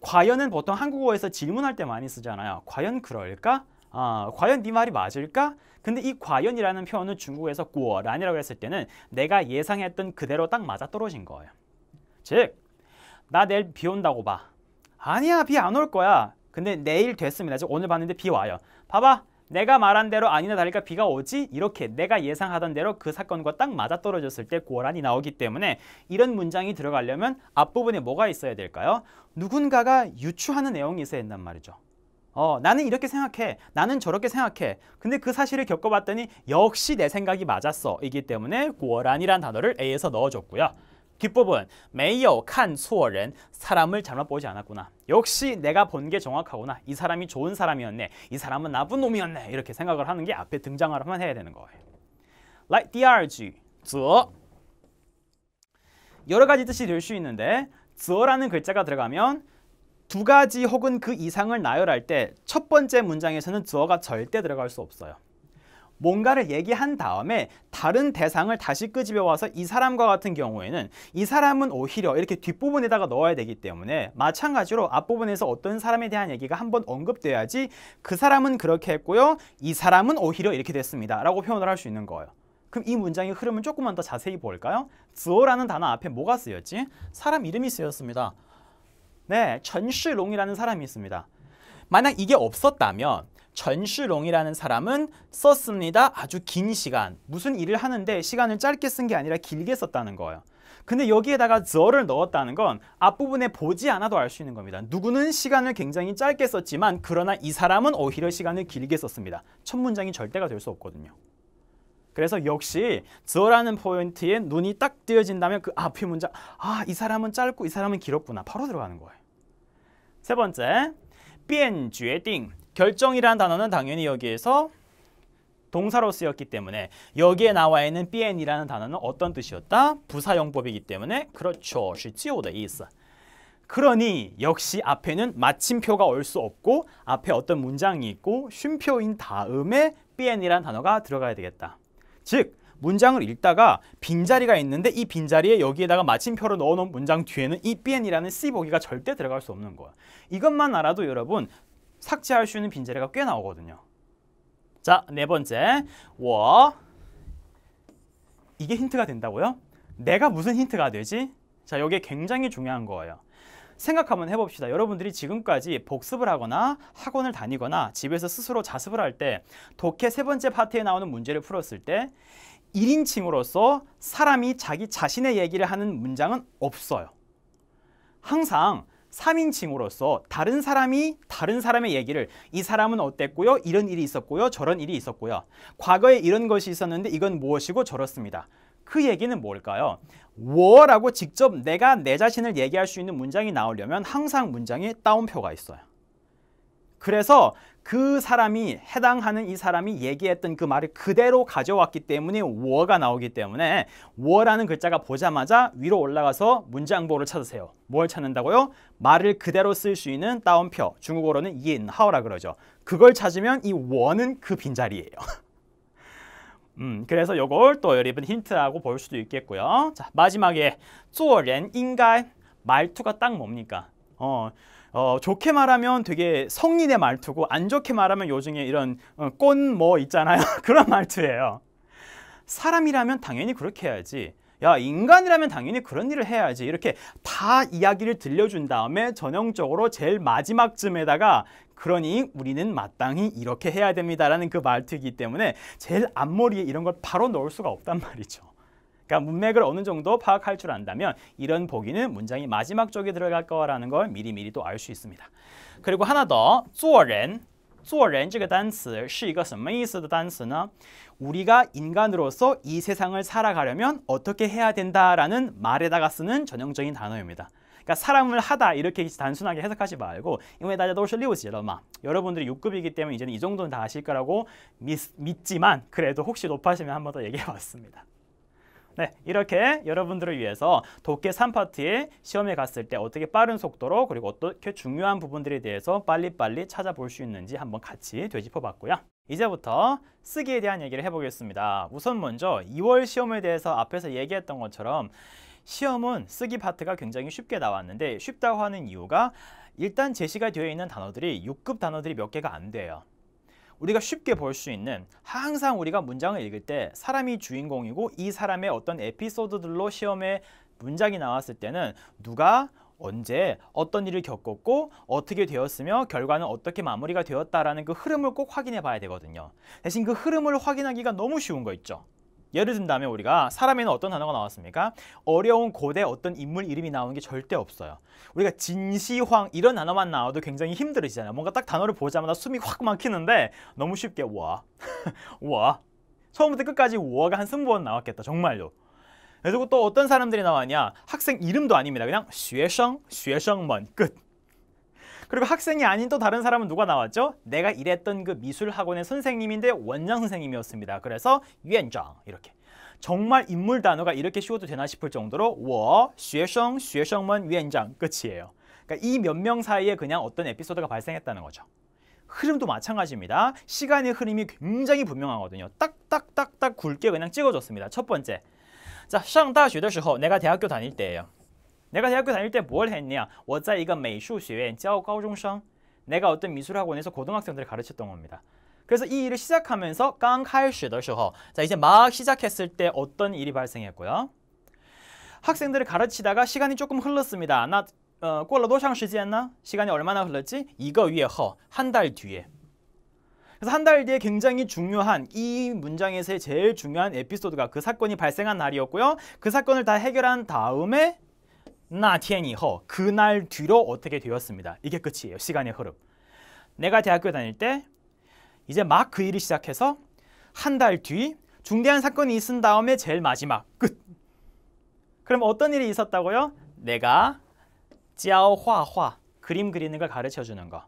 Speaker 1: 과연은 보통 한국어에서 질문할 때 많이 쓰잖아요. 과연 그럴까? 아, 과연 네 말이 맞을까? 근데 이 과연이라는 표현은 중국에서 果然이라고 했을 때는 내가 예상했던 그대로 딱 맞아떨어진 거예요. 즉나 내일 비 온다고 봐. 아니야 비 안 올 거야. 근데 내일 됐습니다. 즉 오늘 봤는데 비 와요. 봐봐. 내가 말한 대로 아니나 다를까 비가 오지 이렇게 내가 예상하던 대로 그 사건과 딱 맞아떨어졌을 때 고란이 나오기 때문에 이런 문장이 들어가려면 앞부분에 뭐가 있어야 될까요? 누군가가 유추하는 내용이 있어야 된단 말이죠. 어, 나는 이렇게 생각해. 나는 저렇게 생각해. 근데 그 사실을 겪어봤더니 역시 내 생각이 맞았어. 이기 때문에 고란이란 단어를 A에서 넣어줬고요. 뒷부분 메이어 칸 수어는 사람을 잘못 보지 않았구나. 역시 내가 본 게 정확하구나. 이 사람이 좋은 사람이었네. 이 사람은 나쁜 놈이었네. 이렇게 생각을 하는 게 앞에 등장하려면 해야 되는 거예요. Like 第二句,则 여러 가지 뜻이 될 수 있는데 则라는 글자가 들어가면 두 가지 혹은 그 이상을 나열할 때 첫 번째 문장에서는 주어가 절대 들어갈 수 없어요. 뭔가를 얘기한 다음에 다른 대상을 다시 끄집어와서 이 사람과 같은 경우에는 이 사람은 오히려 이렇게 뒷부분에다가 넣어야 되기 때문에 마찬가지로 앞부분에서 어떤 사람에 대한 얘기가 한번 언급돼야지 그 사람은 그렇게 했고요. 이 사람은 오히려 이렇게 됐습니다. 라고 표현을 할 수 있는 거예요. 그럼 이 문장의 흐름을 조금만 더 자세히 볼까요? 즈오라는 단어 앞에 뭐가 쓰였지? 사람 이름이 쓰였습니다. 네, 전시롱이라는 사람이 있습니다. 만약 이게 없었다면 전슈롱이라는 사람은 썼습니다. 아주 긴 시간. 무슨 일을 하는데 시간을 짧게 쓴 게 아니라 길게 썼다는 거예요. 근데 여기에다가 저를 넣었다는 건 앞부분에 보지 않아도 알 수 있는 겁니다. 누구는 시간을 굉장히 짧게 썼지만 그러나 이 사람은 오히려 시간을 길게 썼습니다. 첫 문장이 절대가 될 수 없거든요. 그래서 역시 저라는 포인트에 눈이 딱 띄어진다면 그 앞의 문장 아, 이 사람은 짧고 이 사람은 길었구나. 바로 들어가는 거예요. 세 번째, 变决定 결정이라는 단어는 당연히 여기에서 동사로 쓰였기 때문에 여기에 나와 있는 bn이라는 단어는 어떤 뜻이었다? 부사용법이기 때문에 그렇죠. 쉬지오다 이스. 그러니 역시 앞에는 마침표가 올 수 없고 앞에 어떤 문장이 있고 쉼표인 다음에 bn이라는 단어가 들어가야 되겠다. 즉 문장을 읽다가 빈자리가 있는데 이 빈자리에 여기에다가 마침표를 넣어놓은 문장 뒤에는 이 bn이라는 c보기가 절대 들어갈 수 없는 거야. 이것만 알아도 여러분 삭제할 수 있는 빈자리가 꽤 나오거든요. 자, 네 번째. 워. 이게 힌트가 된다고요? 내가 무슨 힌트가 되지? 자, 이게 굉장히 중요한 거예요. 생각 한번 해봅시다. 여러분들이 지금까지 복습을 하거나 학원을 다니거나 집에서 스스로 자습을 할 때 독해 세 번째 파트에 나오는 문제를 풀었을 때 1인칭으로서 사람이 자기 자신의 얘기를 하는 문장은 없어요. 항상 3인칭으로서 다른 사람이 다른 사람의 얘기를 이 사람은 어땠고요? 이런 일이 있었고요. 저런 일이 있었고요. 과거에 이런 것이 있었는데 이건 무엇이고 저렇습니다. 그 얘기는 뭘까요? 워라고 직접 내가 내 자신을 얘기할 수 있는 문장이 나오려면 항상 문장에 따옴표가 있어요. 그래서 그 사람이 해당하는 이 사람이 얘기했던 그 말을 그대로 가져왔기 때문에 워가 나오기 때문에 워라는 글자가 보자마자 위로 올라가서 문장보를 찾으세요. 뭘 찾는다고요? 말을 그대로 쓸 수 있는 따옴표, 중국어로는 인, 하오라 그러죠. 그걸 찾으면 이 워는 그 빈자리예요. 음, 그래서 요걸 또 여러분 힌트라고 볼 수도 있겠고요. 자, 마지막에 做렌인该 말투가 딱 뭡니까? 어, 어, 좋게 말하면 되게 성인의 말투고 안 좋게 말하면 요즘에 이런 어, 꼰뭐 있잖아요. 그런 말투예요. 사람이라면 당연히 그렇게 해야지. 야 인간이라면 당연히 그런 일을 해야지 이렇게 다 이야기를 들려준 다음에 전형적으로 제일 마지막쯤에다가 그러니 우리는 마땅히 이렇게 해야 됩니다라는 그 말투이기 때문에 제일 앞머리에 이런 걸 바로 넣을 수가 없단 말이죠. 그러니까 문맥을 어느 정도 파악할 줄 안다면 이런 보기는 문장의 마지막 쪽에 들어갈 거라는 걸 미리미리 또 알 수 있습니다. 그리고 하나 더, 做人做人这个 단스 是一个什么意思的单词呢? 우리가 인간으로서 이 세상을 살아가려면 어떻게 해야 된다라는 말에다가 쓰는 전형적인 단어입니다. 그러니까 사람을 하다 이렇게 단순하게 해석하지 말고 因为大家都是六级了嘛 여러분들이 6급이기 때문에 이제는 이 정도는 다 아실 거라고 믿, 지만 그래도 혹시 높아지면 한 번 더 얘기해 봤습니다. 네, 이렇게 여러분들을 위해서 도깨 3파트에 시험에 갔을 때 어떻게 빠른 속도로 그리고 어떻게 중요한 부분들에 대해서 빨리빨리 찾아볼 수 있는지 한번 같이 되짚어봤고요. 이제부터 쓰기에 대한 얘기를 해보겠습니다. 우선 먼저 2월 시험에 대해서 앞에서 얘기했던 것처럼 시험은 쓰기 파트가 굉장히 쉽게 나왔는데 쉽다고 하는 이유가 일단 제시가 되어 있는 단어들이 6급 단어들이 몇 개가 안 돼요. 우리가 쉽게 볼 수 있는 항상 우리가 문장을 읽을 때 사람이 주인공이고 이 사람의 어떤 에피소드들로 시험에 문장이 나왔을 때는 누가 언제 어떤 일을 겪었고 어떻게 되었으며 결과는 어떻게 마무리가 되었다라는 그 흐름을 꼭 확인해 봐야 되거든요. 대신 그 흐름을 확인하기가 너무 쉬운 거 있죠. 예를 든다면 우리가 사람에는 어떤 단어가 나왔습니까? 어려운 고대 어떤 인물 이름이 나오는 게 절대 없어요. 우리가 진시황 이런 단어만 나와도 굉장히 힘들으시잖아요. 뭔가 딱 단어를 보자마자 숨이 확 막히는데 너무 쉽게 와, 와. 처음부터 끝까지 와가 한 스무 번 나왔겠다. 정말요. 그리고 또 어떤 사람들이 나왔냐? 학생 이름도 아닙니다. 그냥 学生,学生们 끝. 그리고 학생이 아닌 또 다른 사람은 누가 나왔죠? 내가 일했던 그 미술 학원의 선생님인데 원장 선생님이었습니다. 그래서 위원장 이렇게 정말 인물 단어가 이렇게 쉬워도 되나 싶을 정도로 워, 쉐성, 쉐성먼 위원장 끝이에요. 그러니까 이 몇 명 사이에 그냥 어떤 에피소드가 발생했다는 거죠. 흐름도 마찬가지입니다. 시간의 흐름이 굉장히 분명하거든요. 딱딱딱딱 굵게 그냥 찍어줬습니다. 첫 번째. 자, 上다学的时候 내가 대학교 다닐 때예요. 내가 대학교 다닐 때 뭘 했냐? 我在一个美术学院教高中生. 내가 어떤 미술학원에서 고등학생들을 가르쳤던 겁니다. 그래서 이 일을 시작하면서 깡开始的时候, 자 이제 막 시작했을 때 어떤 일이 발생했고요? 학생들을 가르치다가 시간이 조금 흘렀습니다. 나 어, 过了多长时间呢? 시간이 얼마나 흘렀지? 이거위에허 한 달 뒤에. 그래서 한 달 뒤에 굉장히 중요한 이 문장에서의 제일 중요한 에피소드가 그 사건이 발생한 날이었고요. 그 사건을 다 해결한 다음에 那天以허 그날 뒤로 어떻게 되었습니다. 이게 끝이에요. 시간의 흐름. 내가 대학교 다닐 때 이제 막 그 일이 시작해서 한 달 뒤 중대한 사건이 있은 다음에 제일 마지막 끝. 그럼 어떤 일이 있었다고요? 내가 짜화화 그림 그리는 걸 가르쳐 주는 거.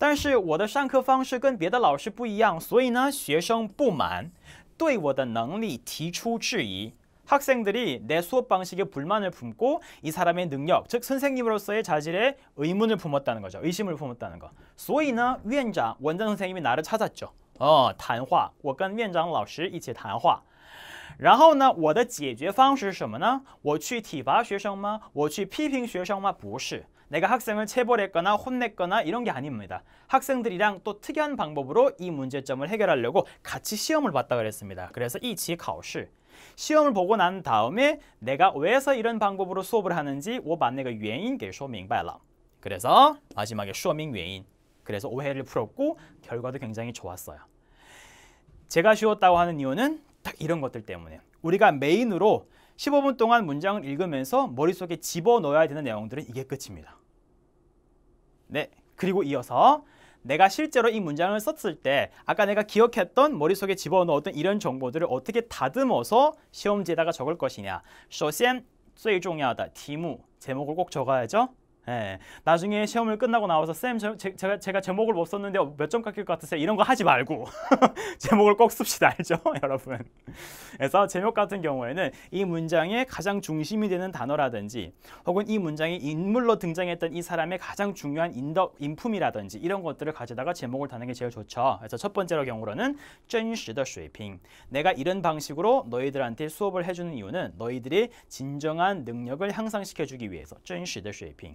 Speaker 1: 但是我的上课方式跟别的老师不一样，所以呢，学生不满，对我的能力提出质疑。 학생들이 내 수업 방식에 불만을 품고 이 사람의 능력, 즉 선생님으로서의 자질에 의문을 품었다는 거죠. 의심을 품었다는 거. 所以呢, 위원장, 원장 선생님이 나를 찾았죠. 어, 谈话,我跟院长老师一起谈话.然后呢，我的解决方式是什么呢？我去体罚学生吗？我去批评学生吗？不是。 내가 학생을 체벌했거나 혼냈거나 이런 게 아닙니다. 학생들이랑 또 특이한 방법으로 이 문제점을 해결하려고 같이 시험을 봤다 그랬습니다. 그래서 이치考试 시험을 보고 난 다음에 내가 왜서 이런 방법으로 수업을 하는지 我把那个原因给说明白了. 그래서 마지막에 说明原因. 그래서 오해를 풀었고 결과도 굉장히 좋았어요. 제가 쉬웠다고 하는 이유는 딱 이런 것들 때문에 우리가 메인으로 15분 동안 문장을 읽으면서 머릿속에 집어넣어야 되는 내용들은 이게 끝입니다. 네, 그리고 이어서 내가 실제로 이 문장을 썼을 때 아까 내가 기억했던 머릿속에 집어넣었던 이런 정보들을 어떻게 다듬어서 시험지에다가 적을 것이냐. 首先最重要的题目 제목을 꼭 적어야죠. 예. 나중에 시험을 끝나고 나와서 쌤 저, 제, 가 제가 제목을 못 썼는데 어, 몇점 깎일 것 같으세요? 이런 거 하지 말고 제목을 꼭 씁시다 알죠 여러분 그래서 제목 같은 경우에는 이 문장의 가장 중심이 되는 단어라든지 혹은 이 문장의 인물로 등장했던 이 사람의 가장 중요한 인덕, 인품이라든지 이런 것들을 가져다가 제목을 다는 게 제일 좋죠 그래서 첫 번째로 경우로는 真实的水平 내가 이런 방식으로 너희들한테 수업을 해주는 이유는 너희들이 진정한 능력을 향상시켜주기 위해서 真实的水平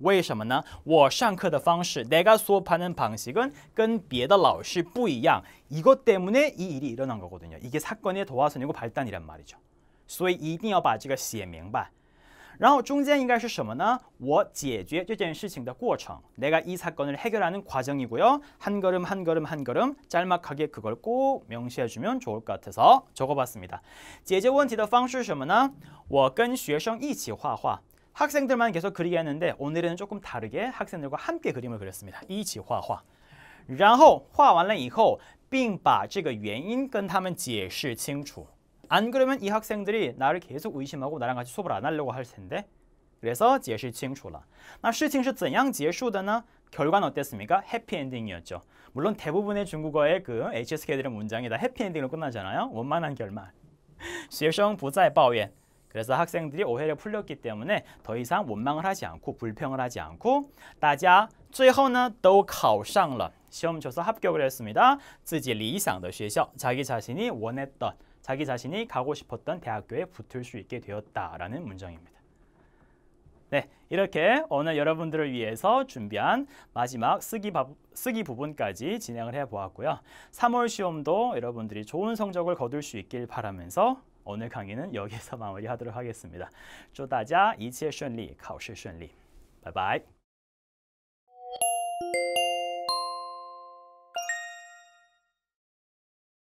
Speaker 1: 为什么呢？我上课的方式，내가수업하는방식은跟别的老师不一样。이것때문에이일이일어난거거든요이게사건의도화선이고발단이란말이죠所以一定要把这个写明白。然后中间应该是什么呢？我解决这件事情的过程，내가이사건을해결하는과정이고요한걸음한걸음한걸음짤막하게그걸꼭명시해주면좋을것같아서적어봤습니다解决问题的方式什么呢？我跟学生一起画画。 학생들만 계속 그리게 했는데 오늘은 조금 다르게 학생들과 함께 그림을 그렸습니다. 一起画画. 然后画完了以后并把这个原因跟他们解释清楚안 그러면 이 학생들이 나를 계속 의심하고 나랑 같이 수업을 안 하려고 할 텐데 그래서 解释清楚了那事情是怎样结束的呢? 결과는 어땠습니까? 해피엔딩이었죠. 물론 대부분의 중국어의 그 HSK들의 문장이 다 해피엔딩으로 끝나잖아요. 원만한 결말. 学生不再抱怨 그래서 학생들이 오해를 풀렸기 때문에 더 이상 원망을 하지 않고 불평을 하지 않고 다자 最后呢都考上了 시험 쳐서 합격을 했습니다. 自己理想的学校 자기 자신이 원했던 자기 자신이 가고 싶었던 대학교에 붙을 수 있게 되었다라는 문장입니다. 네, 이렇게 오늘 여러분들을 위해서 준비한 마지막 쓰기, 바, 쓰기 부분까지 진행을 해보았고요. 3월 시험도 여러분들이 좋은 성적을 거둘 수 있길 바라면서 오늘 강의는 여기서 마무리하도록 하겠습니다. 祝大家一切顺利考试顺利拜拜